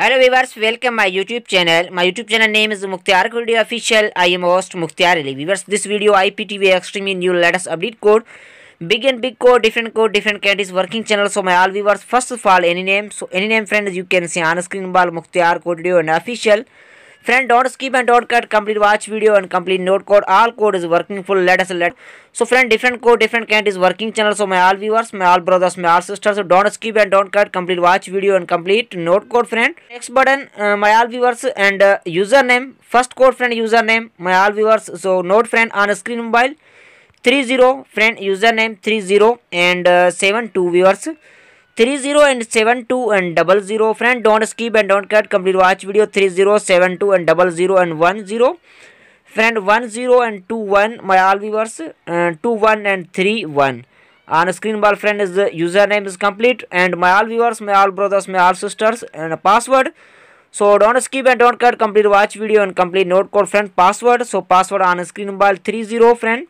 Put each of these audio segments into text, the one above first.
Hello viewers welcome my YouTube channel my YouTube channel name is Mukhtar Kuldi official I am host Mukhtar Ali viewers this video IPTV extreme in new latest update code big and big code different code different candies working channel so my all viewers first of all any name so any name friend you can see on screen ball Mukhtar codio and official Friend, dots keep and dot cut complete watch video and complete note code. All code is working full. Let us let. So friend, different code, different client is working channel. So my all viewers, my all brothers, my all sisters. So don't skip and don't cut. Complete watch video and complete note code, friend. Next button, uh, my all viewers and uh, username. First code, friend, username. My all viewers. So note, friend, on screen mobile. 30 friend username 30 and uh, 7 2 viewers three zero and seven two and double zero friend don't skip and don't cut complete watch video three zero seven two and double zero and one zero friend one zero and two one my all viewers two one and three one on screen ball friend is user name is complete and my all viewers my all brothers my all sisters and password so don't skip and don't cut complete watch video and complete note code friend password so password on screen ball three zero friend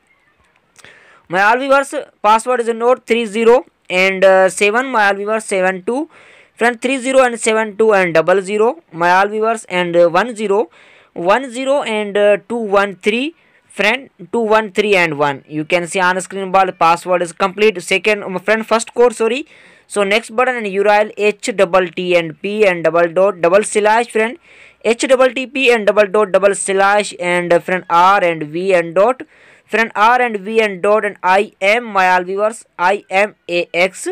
my all viewers password is note three zero and uh, 7 my all viewers 7 2 friend 3 0 and 7 2 and double 0 my all viewers and uh, 1 0 1 0 and uh, 2 1 3 friend 2 1 3 and 1 you can see on screen ball password is complete second um, friend first code sorry so next button and URL H double T and P and double dot double slash friend H double T P and double dot double slash and uh, friend R and V and dot friend r and v and dot and i am my all i am ax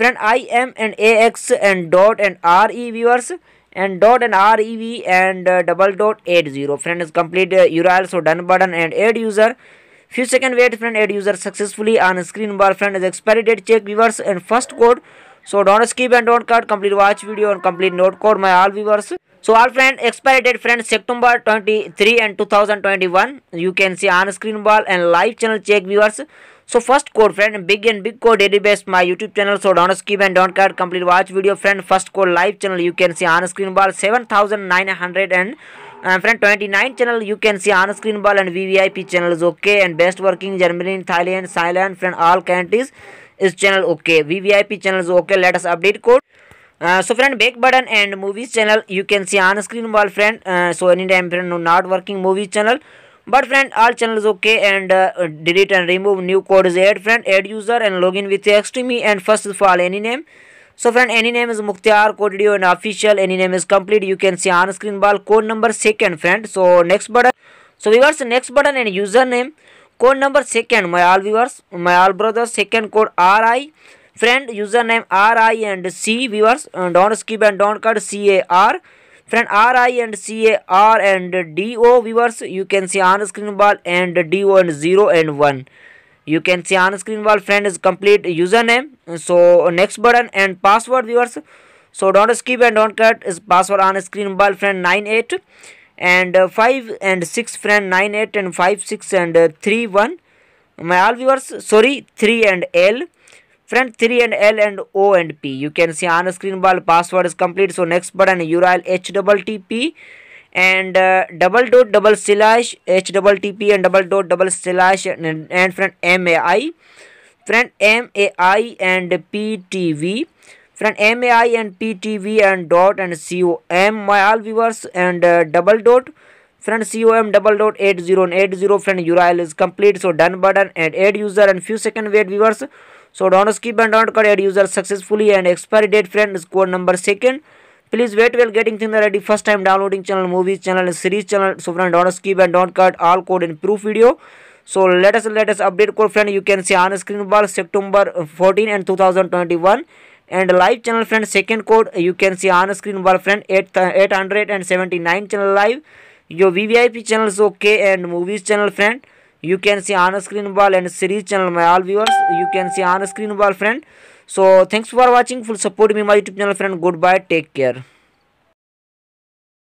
friend i am and ax and dot and re viewers and dot and R E V and uh, double dot 80 friend is complete uh, url so done button and add user few second wait friend add user successfully on screen bar friend is expiry date check viewers and first code so don't skip and don't cut. Complete watch video and complete note code my all viewers. So all friend expiry date friend September 23 and 2021. You can see on screen ball and live channel check viewers. So first code friend big and big code daily based my YouTube channel. So don't skip and don't cut. Complete watch video friend first code live channel. You can see on screen ball 7900 and uh, friend 29 channel you can see on screen ball and VVIP channels okay and best working Germany Thailand silent friend all countries is channel okay vvip channels okay let us update code uh, so friend back button and movies channel you can see on screen wall friend uh, so anytime friend no not working movies channel but friend all channels okay and uh, delete and remove new code is add friend add user and login with xtme and first of all any name so friend any name is mukhtiyar code video and official any name is complete you can see on screen wall code number second friend so next button so viewers next button and username code number second my all viewers my all brothers second code R I friend user name R I and C viewers don't skip and don't cut C A R friend R I and C A R and D O viewers you can see on screen wall and D O and zero and one you can see on screen ball friend is complete user name so next button and password viewers so don't skip and don't cut is password on screen ball friend nine eight and uh, 5 and 6 friend 9 8 and 5 6 and uh, 3 1 my all viewers sorry 3 and l friend 3 and l and o and p you can see on the screen ball password is complete so next button url h double t p and uh, double dot double slash h double t p and double dot double slash and, and friend m a i friend m a i and p t v Friend MAI and PTV and dot and COM my all viewers and uh, double dot. Friend COM double dot 80 and 80 friend URL is complete. So done button and add user and few second wait viewers. So don't skip and don't cut add user successfully and expiry date friend is code number second. Please wait while getting things ready. First time downloading channel, movies channel, series channel. So friend don't skip and don't cut all code in proof video. So let us let us update code friend. You can see on screen bar September 14 and 2021 and live channel friend second code you can see on screen bar friend 8 uh, 879 channel live your vvip channels okay and movies channel friend you can see on screen ball and series channel my all viewers you can see on screen ball friend so thanks for watching full support me my youtube channel friend goodbye take care